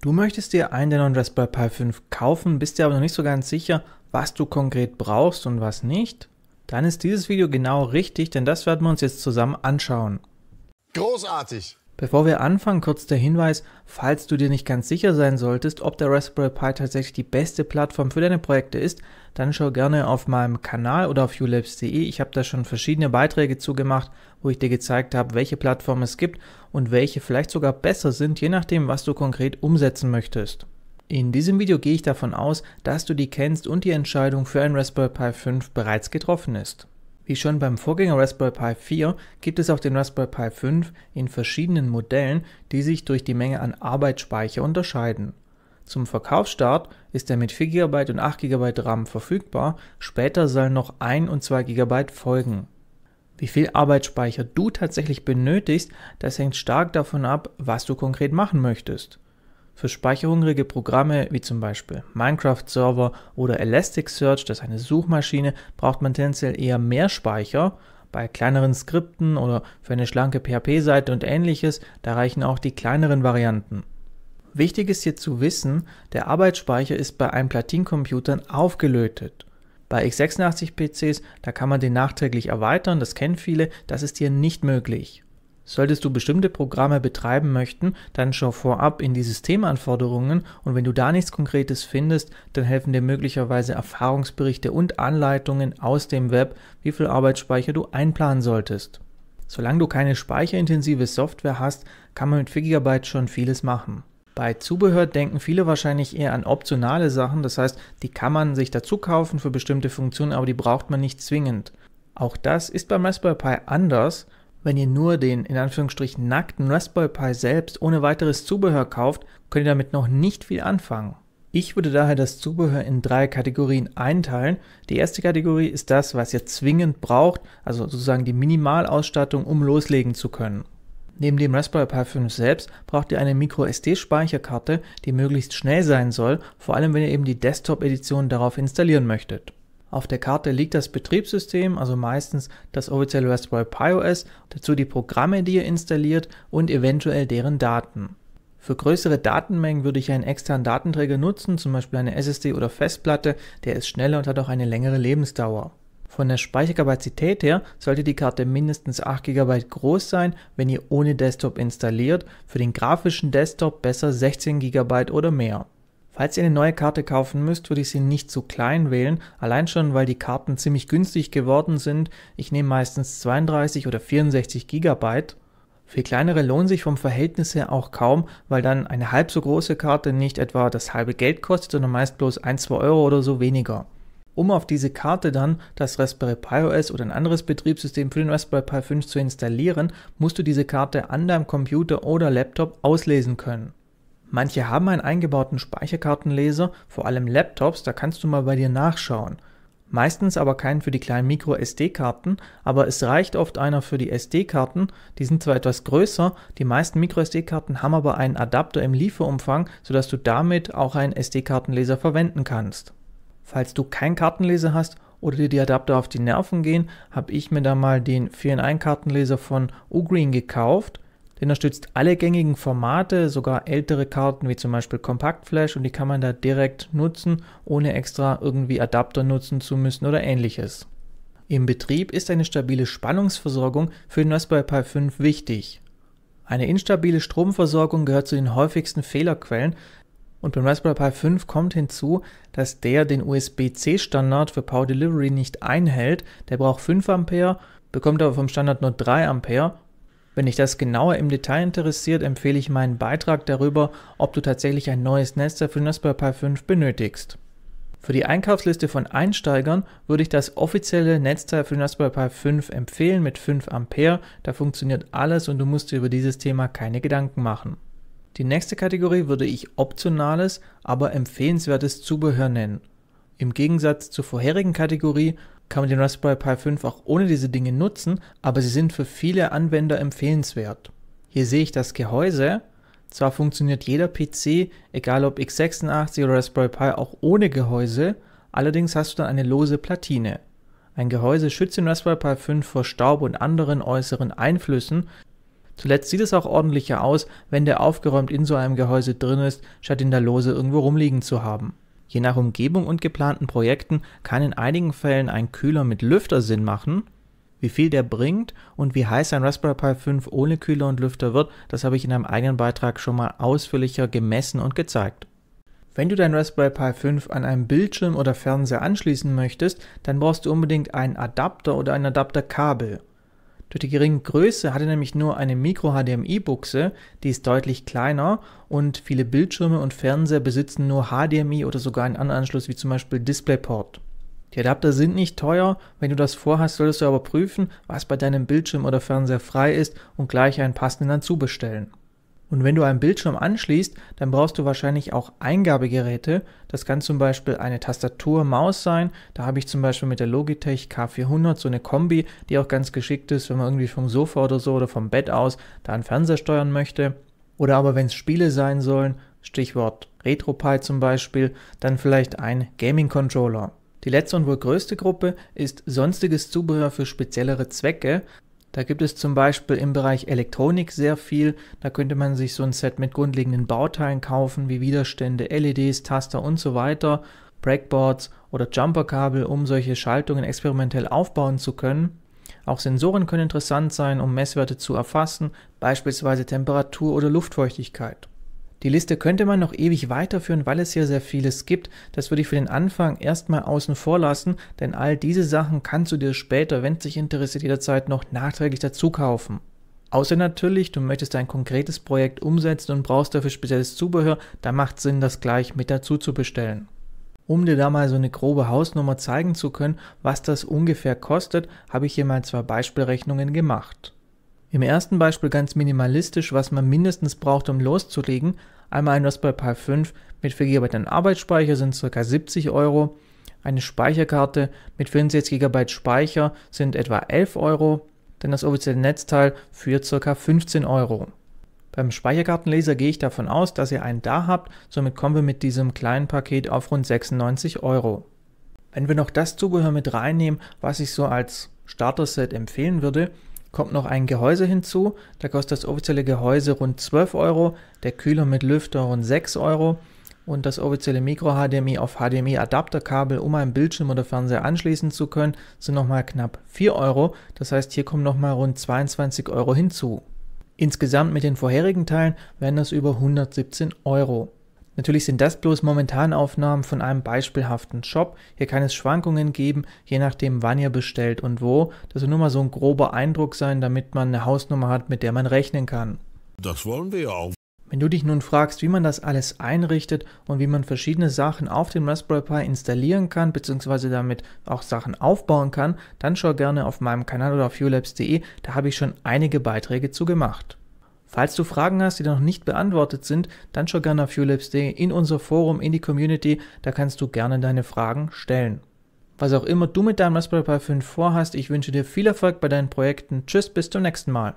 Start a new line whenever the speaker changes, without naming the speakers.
Du möchtest dir einen der neuen Raspberry Pi 5 kaufen, bist dir aber noch nicht so ganz sicher, was du konkret brauchst und was nicht? Dann ist dieses Video genau richtig, denn das werden wir uns jetzt zusammen anschauen. Großartig! Bevor wir anfangen, kurz der Hinweis, falls du dir nicht ganz sicher sein solltest, ob der Raspberry Pi tatsächlich die beste Plattform für deine Projekte ist, dann schau gerne auf meinem Kanal oder auf ulabs.de. Ich habe da schon verschiedene Beiträge zugemacht, wo ich dir gezeigt habe, welche Plattformen es gibt und welche vielleicht sogar besser sind, je nachdem, was du konkret umsetzen möchtest. In diesem Video gehe ich davon aus, dass du die kennst und die Entscheidung für ein Raspberry Pi 5 bereits getroffen ist. Wie schon beim Vorgänger Raspberry Pi 4 gibt es auch den Raspberry Pi 5 in verschiedenen Modellen, die sich durch die Menge an Arbeitsspeicher unterscheiden. Zum Verkaufsstart ist er mit 4 GB und 8 GB RAM verfügbar, später sollen noch 1 und 2 GB folgen. Wie viel Arbeitsspeicher du tatsächlich benötigst, das hängt stark davon ab, was du konkret machen möchtest. Für speicherhungrige Programme wie zum Beispiel Minecraft Server oder Elasticsearch, das ist eine Suchmaschine, braucht man tendenziell eher mehr Speicher. Bei kleineren Skripten oder für eine schlanke PHP-Seite und ähnliches, da reichen auch die kleineren Varianten. Wichtig ist hier zu wissen, der Arbeitsspeicher ist bei einem Platincomputern aufgelötet. Bei x86 PCs, da kann man den nachträglich erweitern, das kennen viele, das ist hier nicht möglich. Solltest du bestimmte Programme betreiben möchten, dann schau vorab in die Systemanforderungen und wenn du da nichts Konkretes findest, dann helfen dir möglicherweise Erfahrungsberichte und Anleitungen aus dem Web, wie viel Arbeitsspeicher du einplanen solltest. Solange du keine speicherintensive Software hast, kann man mit Figibyte schon vieles machen. Bei Zubehör denken viele wahrscheinlich eher an optionale Sachen, das heißt, die kann man sich dazu kaufen für bestimmte Funktionen, aber die braucht man nicht zwingend. Auch das ist bei Raspberry Pi anders wenn ihr nur den in Anführungsstrichen nackten Raspberry Pi selbst ohne weiteres Zubehör kauft, könnt ihr damit noch nicht viel anfangen. Ich würde daher das Zubehör in drei Kategorien einteilen. Die erste Kategorie ist das, was ihr zwingend braucht, also sozusagen die Minimalausstattung, um loslegen zu können. Neben dem Raspberry Pi 5 selbst braucht ihr eine MicroSD-Speicherkarte, die möglichst schnell sein soll, vor allem wenn ihr eben die Desktop-Edition darauf installieren möchtet. Auf der Karte liegt das Betriebssystem, also meistens das offizielle Raspberry Pi OS, dazu die Programme, die ihr installiert und eventuell deren Daten. Für größere Datenmengen würde ich einen externen Datenträger nutzen, zum Beispiel eine SSD oder Festplatte, der ist schneller und hat auch eine längere Lebensdauer. Von der Speicherkapazität her sollte die Karte mindestens 8 GB groß sein, wenn ihr ohne Desktop installiert, für den grafischen Desktop besser 16 GB oder mehr. Falls ihr eine neue Karte kaufen müsst, würde ich sie nicht zu klein wählen, allein schon, weil die Karten ziemlich günstig geworden sind. Ich nehme meistens 32 oder 64 GB. Für kleinere lohnen sich vom Verhältnis her auch kaum, weil dann eine halb so große Karte nicht etwa das halbe Geld kostet, sondern meist bloß 1, 2 Euro oder so weniger. Um auf diese Karte dann das Raspberry Pi OS oder ein anderes Betriebssystem für den Raspberry Pi 5 zu installieren, musst du diese Karte an deinem Computer oder Laptop auslesen können. Manche haben einen eingebauten Speicherkartenleser, vor allem Laptops, da kannst du mal bei dir nachschauen. Meistens aber keinen für die kleinen Micro-SD-Karten, aber es reicht oft einer für die SD-Karten, die sind zwar etwas größer, die meisten Micro-SD-Karten haben aber einen Adapter im Lieferumfang, sodass du damit auch einen SD-Kartenleser verwenden kannst. Falls du keinen Kartenleser hast oder dir die Adapter auf die Nerven gehen, habe ich mir da mal den 4-in-1-Kartenleser von Ugreen gekauft. Der unterstützt alle gängigen Formate, sogar ältere Karten wie zum Beispiel Kompaktflash und die kann man da direkt nutzen, ohne extra irgendwie Adapter nutzen zu müssen oder ähnliches. Im Betrieb ist eine stabile Spannungsversorgung für den Raspberry Pi 5 wichtig. Eine instabile Stromversorgung gehört zu den häufigsten Fehlerquellen und beim Raspberry Pi 5 kommt hinzu, dass der den USB-C-Standard für Power Delivery nicht einhält. Der braucht 5 Ampere, bekommt aber vom Standard nur 3 Ampere wenn dich das genauer im Detail interessiert, empfehle ich meinen Beitrag darüber, ob du tatsächlich ein neues Nester für Raspberry Pi 5 benötigst. Für die Einkaufsliste von Einsteigern würde ich das offizielle Netzteil für den Raspberry Pi 5 empfehlen mit 5 Ampere. Da funktioniert alles und du musst dir über dieses Thema keine Gedanken machen. Die nächste Kategorie würde ich optionales, aber empfehlenswertes Zubehör nennen. Im Gegensatz zur vorherigen Kategorie kann man den Raspberry Pi 5 auch ohne diese Dinge nutzen, aber sie sind für viele Anwender empfehlenswert. Hier sehe ich das Gehäuse. Zwar funktioniert jeder PC, egal ob x86 oder Raspberry Pi, auch ohne Gehäuse, allerdings hast du dann eine lose Platine. Ein Gehäuse schützt den Raspberry Pi 5 vor Staub und anderen äußeren Einflüssen. Zuletzt sieht es auch ordentlicher aus, wenn der aufgeräumt in so einem Gehäuse drin ist, statt ihn da lose irgendwo rumliegen zu haben. Je nach Umgebung und geplanten Projekten kann in einigen Fällen ein Kühler mit Lüfter Sinn machen. Wie viel der bringt und wie heiß ein Raspberry Pi 5 ohne Kühler und Lüfter wird, das habe ich in einem eigenen Beitrag schon mal ausführlicher gemessen und gezeigt. Wenn du dein Raspberry Pi 5 an einem Bildschirm oder Fernseher anschließen möchtest, dann brauchst du unbedingt einen Adapter oder ein Adapterkabel. Durch die geringe Größe hat er nämlich nur eine Micro-HDMI-Buchse, die ist deutlich kleiner und viele Bildschirme und Fernseher besitzen nur HDMI oder sogar einen anderen Anschluss wie zum Beispiel DisplayPort. Die Adapter sind nicht teuer, wenn du das vorhast, solltest du aber prüfen, was bei deinem Bildschirm oder Fernseher frei ist und gleich einen passenden dazu bestellen. Und wenn du einen Bildschirm anschließt, dann brauchst du wahrscheinlich auch Eingabegeräte. Das kann zum Beispiel eine Tastatur, Maus sein. Da habe ich zum Beispiel mit der Logitech K400 so eine Kombi, die auch ganz geschickt ist, wenn man irgendwie vom Sofa oder so oder vom Bett aus da einen Fernseher steuern möchte. Oder aber wenn es Spiele sein sollen, Stichwort RetroPie zum Beispiel, dann vielleicht ein Gaming-Controller. Die letzte und wohl größte Gruppe ist sonstiges Zubehör für speziellere Zwecke. Da gibt es zum Beispiel im Bereich Elektronik sehr viel. Da könnte man sich so ein Set mit grundlegenden Bauteilen kaufen, wie Widerstände, LEDs, Taster und so weiter, Breakboards oder Jumperkabel, um solche Schaltungen experimentell aufbauen zu können. Auch Sensoren können interessant sein, um Messwerte zu erfassen, beispielsweise Temperatur oder Luftfeuchtigkeit. Die Liste könnte man noch ewig weiterführen, weil es hier sehr vieles gibt. Das würde ich für den Anfang erstmal außen vor lassen, denn all diese Sachen kannst du dir später, wenn es dich interessiert, jederzeit noch nachträglich dazu kaufen. Außer natürlich, du möchtest ein konkretes Projekt umsetzen und brauchst dafür spezielles Zubehör, da macht Sinn, das gleich mit dazu zu bestellen. Um dir da mal so eine grobe Hausnummer zeigen zu können, was das ungefähr kostet, habe ich hier mal zwei Beispielrechnungen gemacht. Im ersten Beispiel ganz minimalistisch, was man mindestens braucht, um loszulegen. Einmal ein Raspberry Pi 5 mit 4 GB Arbeitsspeicher sind ca. 70 Euro. Eine Speicherkarte mit 64 GB Speicher sind etwa 11 Euro, denn das offizielle Netzteil für ca. 15 Euro. Beim Speicherkartenleser gehe ich davon aus, dass ihr einen da habt, somit kommen wir mit diesem kleinen Paket auf rund 96 Euro. Wenn wir noch das Zubehör mit reinnehmen, was ich so als Starter-Set empfehlen würde, kommt noch ein Gehäuse hinzu. Da kostet das offizielle Gehäuse rund 12 Euro, der Kühler mit Lüfter rund 6 Euro und das offizielle Micro HDMI auf HDMI Adapterkabel, um einen Bildschirm oder Fernseher anschließen zu können, sind nochmal knapp 4 Euro. Das heißt, hier kommen nochmal rund 22 Euro hinzu. Insgesamt mit den vorherigen Teilen wären das über 117 Euro. Natürlich sind das bloß momentan Aufnahmen von einem beispielhaften Shop. Hier kann es Schwankungen geben, je nachdem wann ihr bestellt und wo. Das soll nur mal so ein grober Eindruck sein, damit man eine Hausnummer hat, mit der man rechnen kann. Das wollen wir ja auch. Wenn du dich nun fragst, wie man das alles einrichtet und wie man verschiedene Sachen auf dem Raspberry Pi installieren kann, beziehungsweise damit auch Sachen aufbauen kann, dann schau gerne auf meinem Kanal oder auf ulabs.de, da habe ich schon einige Beiträge zu gemacht. Falls du Fragen hast, die noch nicht beantwortet sind, dann schau gerne auf uLabs.de in unser Forum, in die Community, da kannst du gerne deine Fragen stellen. Was auch immer du mit deinem Raspberry Pi 5 vorhast, ich wünsche dir viel Erfolg bei deinen Projekten. Tschüss, bis zum nächsten Mal.